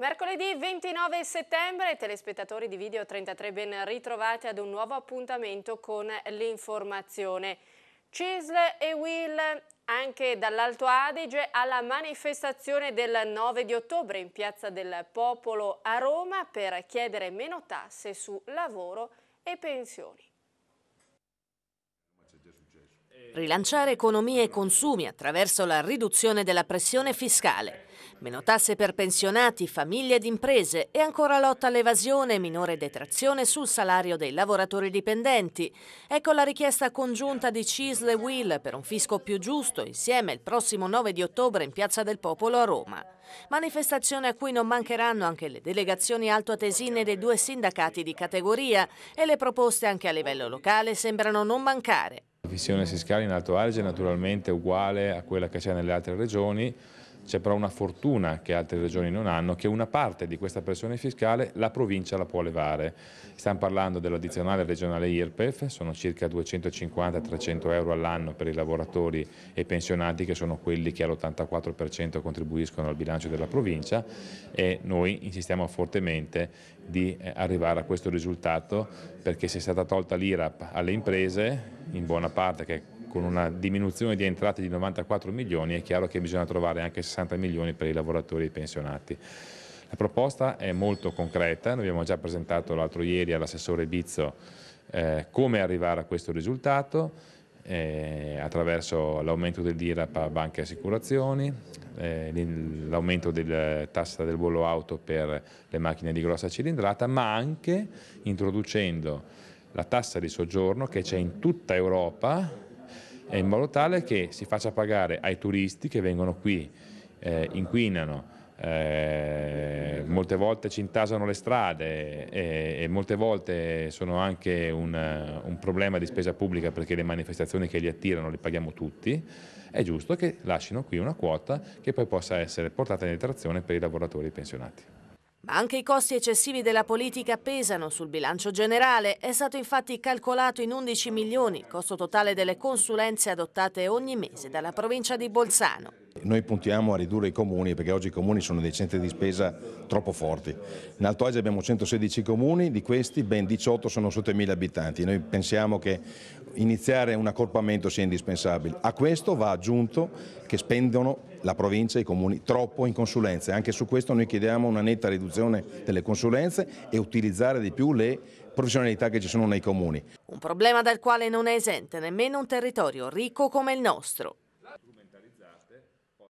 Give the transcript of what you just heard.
Mercoledì 29 settembre, telespettatori di Video 33 ben ritrovati ad un nuovo appuntamento con l'informazione. CISL e Will anche dall'Alto Adige alla manifestazione del 9 di ottobre in Piazza del Popolo a Roma per chiedere meno tasse su lavoro e pensioni. Rilanciare economia e consumi attraverso la riduzione della pressione fiscale Meno tasse per pensionati, famiglie ed imprese e ancora lotta all'evasione e minore detrazione sul salario dei lavoratori dipendenti. Ecco la richiesta congiunta di CISL e Will per un fisco più giusto insieme il prossimo 9 di ottobre in Piazza del Popolo a Roma. Manifestazione a cui non mancheranno anche le delegazioni altoatesine dei due sindacati di categoria e le proposte anche a livello locale sembrano non mancare. La visione fiscale in Alto Adige naturalmente uguale a quella che c'è nelle altre regioni, c'è però una fortuna che altre regioni non hanno, che una parte di questa pressione fiscale la provincia la può levare. Stiamo parlando dell'addizionale regionale IRPEF, sono circa 250-300 euro all'anno per i lavoratori e pensionati che sono quelli che all'84% contribuiscono al bilancio della provincia e noi insistiamo fortemente di eh, arrivare a questo risultato perché se è stata tolta l'IRAP alle imprese, in buona parte che con una diminuzione di entrate di 94 milioni è chiaro che bisogna trovare anche 60 milioni per i lavoratori e i pensionati. La proposta è molto concreta, noi abbiamo già presentato l'altro ieri all'assessore Bizzo eh, come arrivare a questo risultato eh, attraverso l'aumento dell'IRAP a banche e assicurazioni, eh, l'aumento della tassa del volo auto per le macchine di grossa cilindrata, ma anche introducendo la tassa di soggiorno che c'è in tutta Europa in modo tale che si faccia pagare ai turisti che vengono qui, eh, inquinano, eh, molte volte ci intasano le strade e, eh, e molte volte sono anche un, un, problema di spesa pubblica perché le manifestazioni che li attirano le paghiamo tutti, è giusto che lasciano qui una quota che poi possa essere portata in detrazione per i lavoratori e i pensionati. Ma anche i costi eccessivi della politica pesano sul bilancio generale. È stato infatti calcolato in 11 milioni il costo totale delle consulenze adottate ogni mese dalla provincia di Bolzano. Noi puntiamo a ridurre i comuni perché oggi i comuni sono dei centri di spesa troppo forti. In Alto Adige abbiamo 116 comuni, di questi ben 18 sono sotto i 1000 abitanti. Noi pensiamo che iniziare un accorpamento sia indispensabile. A questo va aggiunto che spendono la provincia e i comuni troppo in consulenze. Anche su questo noi chiediamo una netta riduzione delle consulenze e utilizzare di più le professionalità che ci sono nei comuni. Un problema dal quale non è esente nemmeno un territorio ricco come il nostro.